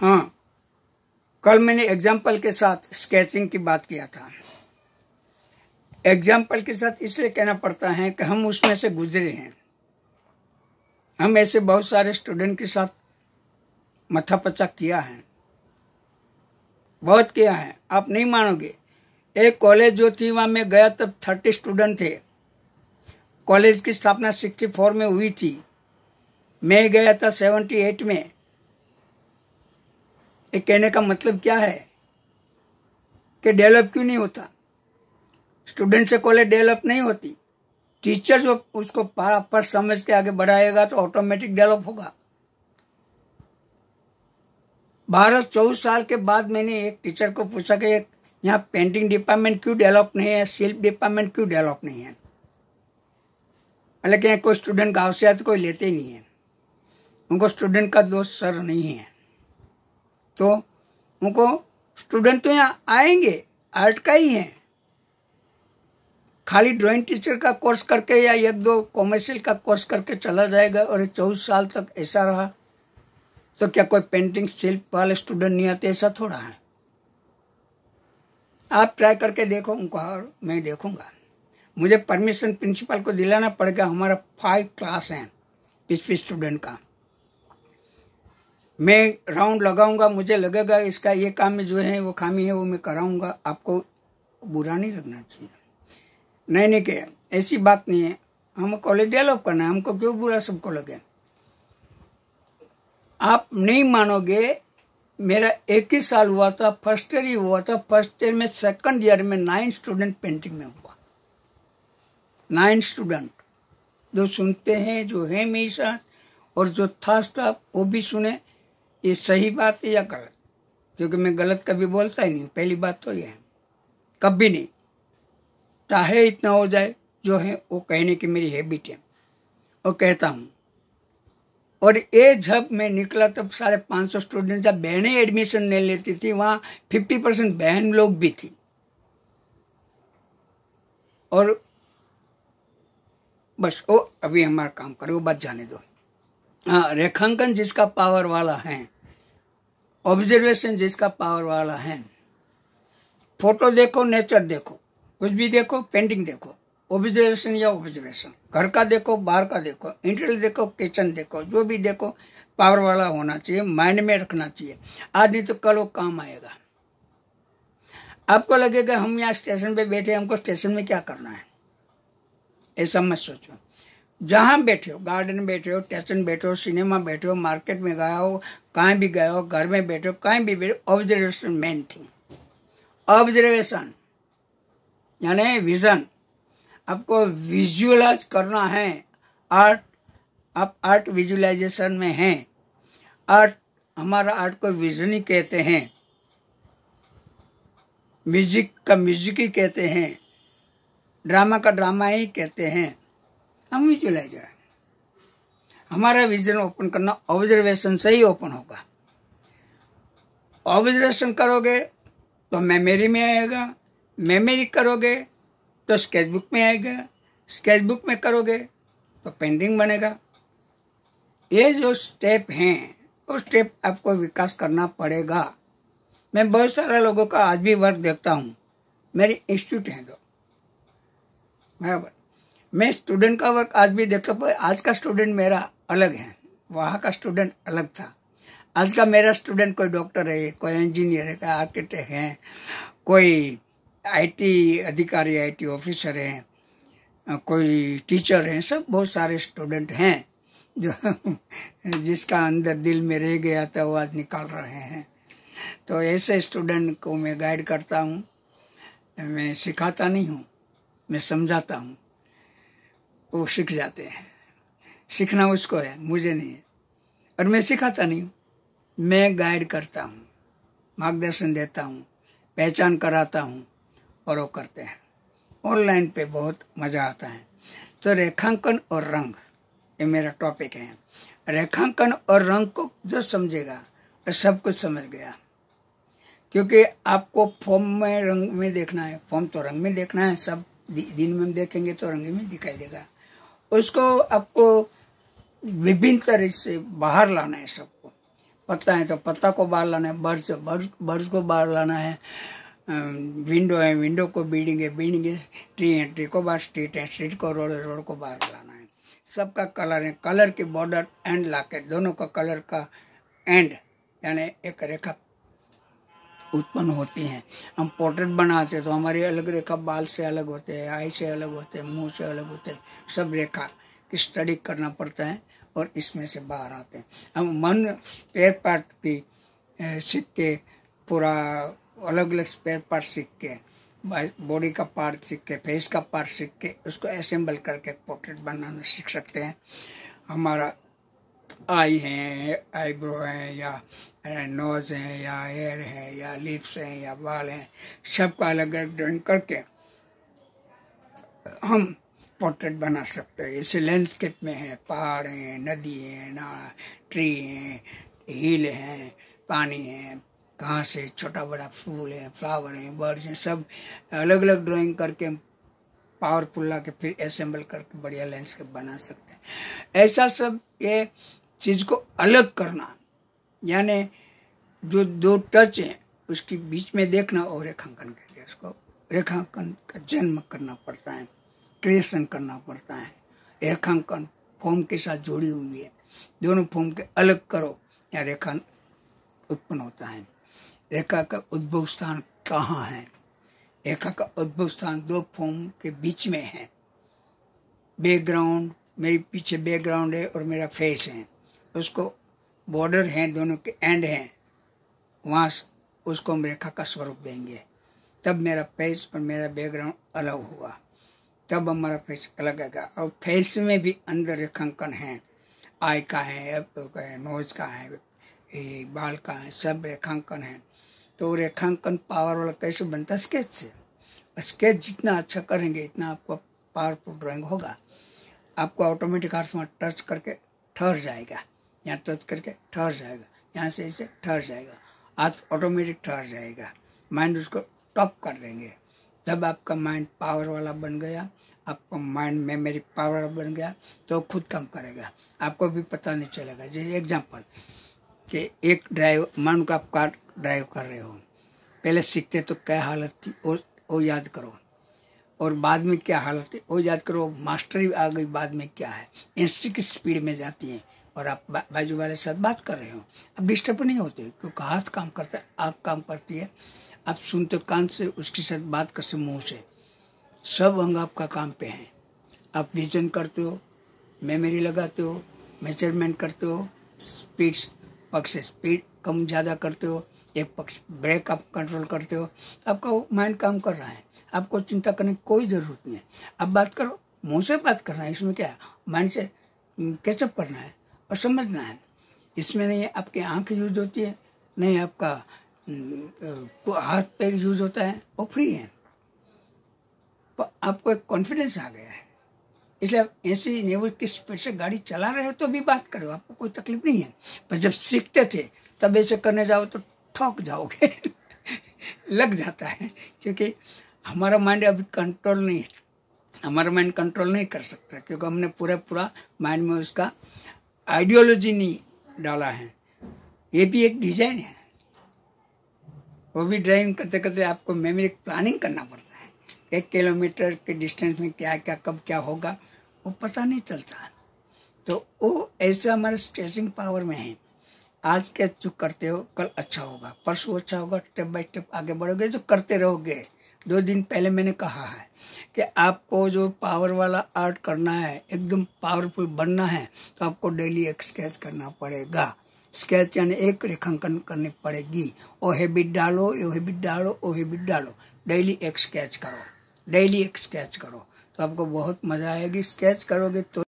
हाँ कल मैंने एग्जाम्पल के साथ स्केचिंग की बात किया था एग्जाम्पल के साथ इसलिए कहना पड़ता है कि हम उसमें से गुजरे हैं हम ऐसे बहुत सारे स्टूडेंट के साथ मथा पचा किया है बहुत किया है आप नहीं मानोगे एक कॉलेज जो थी वहां मैं गया तब थर्टी स्टूडेंट थे कॉलेज की स्थापना सिक्सटी फोर में हुई थी मैं गया था सेवेंटी एट में ये कहने का मतलब क्या है कि डेवलप क्यों नहीं होता स्टूडेंट से कॉलेज डेवलप नहीं होती टीचर जो उसको पर समझ के आगे बढ़ाएगा तो ऑटोमेटिक डेवलप होगा बारह चौबीस साल के बाद मैंने एक टीचर को पूछा कि यहाँ पेंटिंग डिपार्टमेंट क्यों डेवलप नहीं है शिल्प डिपार्टमेंट क्यों डेवलप नहीं है लेकिन कोई स्टूडेंट गाँव से आते कोई लेते ही नहीं है उनको स्टूडेंट का दोस्त सर नहीं है तो उनको स्टूडेंट तो यहाँ आएंगे आर्ट का ही हैं खाली ड्राइंग टीचर का कोर्स करके या एक दो कॉमर्शियल का कोर्स करके चला जाएगा और चौबीस साल तक ऐसा रहा तो क्या कोई पेंटिंग शिल्प वाले स्टूडेंट नहीं आते ऐसा थोड़ा है आप ट्राई करके देखो उनको और मैं देखूंगा मुझे परमिशन प्रिंसिपल को दिलाना पड़ेगा हमारा फाइव क्लास है पीछे स्टूडेंट का मैं राउंड लगाऊंगा मुझे लगेगा इसका ये काम जो है वो खामी है वो मैं कराऊंगा आपको बुरा नहीं लगना चाहिए नहीं नहीं क्या ऐसी बात नहीं है हम कॉलेज डेवलप करना है हमको क्यों बुरा सबको लगे आप नहीं मानोगे मेरा एक ही साल हुआ था फर्स्ट ईयर ही हुआ था फर्स्ट ईयर में सेकंड ईयर में नाइन स्टूडेंट पेंटिंग में हुआ नाइन स्टूडेंट जो सुनते हैं जो है मेरे साथ और जो था स्टाफ वो भी सुने ये सही बात है या गलत क्योंकि मैं गलत कभी बोलता ही नहीं पहली बात तो यह है कभी नहीं चाहे इतना हो जाए जो है वो कहने की मेरी हैबिट है और कहता हूँ और ये जब मैं निकला तब साढ़े पाँच सौ स्टूडेंट जब बहनें एडमिशन नहीं लेती थी वहाँ फिफ्टी परसेंट बहन लोग भी थी और बस वो अभी हमारा काम करो बात जाने दो हाँ, रेखांकन जिसका पावर वाला है ऑब्जर्वेशन जिसका पावर वाला है फोटो देखो नेचर देखो कुछ भी देखो पेंटिंग देखो ऑब्जर्वेशन या ऑब्जर्वेशन घर का देखो बाहर का देखो इंटीरियर देखो किचन देखो जो भी देखो पावर वाला होना चाहिए माइंड में रखना चाहिए आज नहीं तो कल वो काम आएगा आपको लगेगा हम यहाँ स्टेशन पे बैठे हमको स्टेशन में क्या करना है ऐसा मत सोचो जहाँ बैठे हो गार्डन में बैठे हो स्टेशन बैठे हो सिनेमा बैठे हो मार्केट में गया हो कहीं भी गए हो घर में बैठे हो कहीं भी बैठे ऑब्जर्वेशन मेन थिंग ऑब्जर्वेशन यानी विजन आपको विजुअलाइज करना है आर्ट आप आर्ट विजुअलाइजेशन में हैं आर्ट हमारा आर्ट को विजन ही कहते हैं म्यूजिक का म्यूजिक ही कहते हैं ड्रामा का ड्रामा ही कहते हैं हम विजुअलाइजर है हमारा विजन ओपन करना ऑब्जर्वेशन से ही ओपन होगा ऑब्जर्वेशन करोगे तो मेमोरी में आएगा मेमोरी करोगे तो स्केचबुक में आएगा स्केचबुक में करोगे तो पेंटिंग बनेगा ये जो स्टेप हैं वो स्टेप आपको विकास करना पड़ेगा मैं बहुत सारे लोगों का आज भी वर्क देखता हूँ मेरी इंस्टीट्यूट हैं जो बराबर मैं स्टूडेंट का वर्क आज भी देखता पर आज का स्टूडेंट मेरा अलग है वहाँ का स्टूडेंट अलग था आज का मेरा स्टूडेंट कोई डॉक्टर है कोई इंजीनियर है कोई आर्किटेक्ट है कोई आईटी अधिकारी आईटी ऑफिसर है कोई टीचर है सब बहुत सारे स्टूडेंट हैं जो जिसका अंदर दिल में रह गया था वो आज निकाल रहे हैं तो ऐसे स्टूडेंट को मैं गाइड करता हूँ मैं सिखाता नहीं हूँ मैं समझाता हूँ वो सीख जाते हैं सीखना उसको है मुझे नहीं है और मैं सिखाता नहीं हूँ मैं गाइड करता हूँ मार्गदर्शन देता हूँ पहचान कराता हूँ और वो करते हैं ऑनलाइन पे बहुत मज़ा आता है तो रेखांकन और रंग ये मेरा टॉपिक है रेखांकन और रंग को जो समझेगा तो सब कुछ समझ गया क्योंकि आपको फॉर्म में रंग में देखना है फॉर्म तो रंग में देखना है सब दिन में हम देखेंगे तो रंग में दिखाई देगा उसको आपको विभिन्न तरह से बाहर लाना है सबको पत्ता है तो पत्ता को बाहर लाना है बर्ज बर्ज बर्ज को बाहर लाना है विंडो है विंडो को बिल्डिंग है बिल्डिंग है ट्री है ट्री को बाहर स्ट्रीट है स्ट्रीट को रोड है रोड को बाहर लाना है सबका कलर है कलर की बॉर्डर एंड लाकेट दोनों का कलर का एंड यानी एक रेखा उत्पन्न होती हैं हम पोर्ट्रेट बनाते हैं तो हमारी अलग रेखा बाल से अलग होते हैं आई से अलग होते हैं मुंह से अलग होते हैं सब रेखा की स्टडी करना पड़ता है और इसमें से बाहर आते हैं हम मन स्पेयर पार्ट भी सीख के पूरा अलग अलग स्पेयर पार्ट सीख के बॉडी का पार्ट सीख के फेस का पार्ट सीख के उसको असेंबल करके पोर्ट्रेट बनाना सीख सकते हैं हमारा आई हैं आईब्रो हैं या नोज हैं या हेयर हैं या लिप्स हैं या बाल हैं सबका अलग अलग ड्राइंग करके हम पोर्ट्रेट बना सकते हैं इसे लैंडस्केप में है पहाड़ हैं नदी है ना ट्री हैं हिल हैं पानी है कहाँ से छोटा बड़ा फूल है फ्लावर हैं बर्ड्स हैं सब अलग अलग ड्राइंग करके हम पावरफुल ला के फिर असेंबल करके बढ़िया लैंडस्केप बना सकते हैं ऐसा सब ये चीज को अलग करना यानी जो दो टच है उसके बीच में देखना और रेखांकन कहते हैं उसको रेखांकन का जन्म करना पड़ता है क्रिएशन करना पड़ता है रेखांकन फॉर्म के साथ जुड़ी हुई है दोनों फॉर्म के अलग करो या रेखा उत्पन्न होता है रेखा का उद्भव स्थान कहाँ है रेखा का उद्भव स्थान दो फॉर्म के बीच में है बैकग्राउंड मेरे पीछे बैकग्राउंड है और मेरा फेस है उसको बॉर्डर हैं दोनों के एंड हैं वहाँ उसको हम रेखा का स्वरूप देंगे तब मेरा फेस और मेरा बैकग्राउंड अलग होगा तब हमारा फेस अलग आएगा और फेस में भी अंदर रेखांकन है आई तो का है नोज का है बाल का है सब रेखांकन है तो रेखांकन पावर वाला कैसे बनता स्केच से स्केच जितना अच्छा करेंगे इतना आपको पावरफुल ड्राइंग होगा आपको ऑटोमेटिक हाथ में टच करके ठहर जाएगा यहाँ टच करके ठहर जाएगा यहाँ से इसे ठहर जाएगा आज ऑटोमेटिक ठहर जाएगा माइंड उसको टॉप कर देंगे जब आपका माइंड पावर वाला बन गया आपका माइंड मेमोरी पावर बन गया तो खुद काम करेगा आपको भी पता नहीं चलेगा जैसे एग्जाम्पल कि एक ड्राइव मान का आप कार ड्राइव कर रहे हो पहले सीखते तो क्या हालत थी वो वो याद करो और बाद में क्या हालत थी वो याद करो मास्टरी आ गई बाद में क्या है ऐसी की स्पीड में जाती है और आप बाजू वाले साथ बात कर रहे हो आप डिस्टर्ब नहीं होते क्योंकि हाथ काम करता है आँख काम करती है आप सुनते हो कान से उसके साथ बात करते मुँह से सब अंग आपका काम पे हैं आप विजन करते हो मेमोरी लगाते हो मेजरमेंट करते हो स्पीड पक्ष से स्पीड कम ज़्यादा करते हो एक पक्ष ब्रेक आप कंट्रोल करते हो आपका वो माइंड काम कर रहा है आपको चिंता करने की कोई ज़रूरत नहीं है आप बात करो मुँह से बात करना है इसमें क्या माइंड से कैचअप हम्म, करना है और समझना है इसमें नहीं आपकी आंख यूज होती है नहीं आपका को हाथ पैर यूज होता है वो फ्री है पर आपको एक कॉन्फिडेंस आ गया है इसलिए आप ऐसी नेवल किस स्पीड से गाड़ी चला रहे हो तो भी बात करो आपको कोई तकलीफ नहीं है पर जब सीखते थे तब ऐसे करने जाओ तो ठोक जाओगे लग जाता है क्योंकि हमारा माइंड अभी कंट्रोल नहीं है हमारा माइंड कंट्रोल नहीं कर सकता क्योंकि हमने पूरा पूरा माइंड में उसका आइडियोलॉजी नहीं डाला है ये भी एक डिजाइन है वो भी ड्राइविंग करते करते आपको मेमोरी प्लानिंग करना पड़ता है एक किलोमीटर के डिस्टेंस में क्या क्या कब क्या होगा वो पता नहीं चलता तो वो ऐसे हमारे स्ट्रेचिंग पावर में है आज क्या चुप करते हो कल अच्छा होगा परसों अच्छा होगा स्टेप बाय स्टेप आगे बढ़ोगे जो तो करते रहोगे दो दिन पहले मैंने कहा है कि आपको जो पावर वाला आर्ट करना है एकदम पावरफुल बनना है तो आपको डेली एक स्केच करना पड़ेगा स्केच यानी एक रेखांकन करनी पड़ेगी ओ हैबिट डालो ओ हैबिट डालो ओ हैबिट डालो डेली एक स्केच करो डेली एक स्केच करो तो आपको बहुत मज़ा आएगी स्केच करोगे तो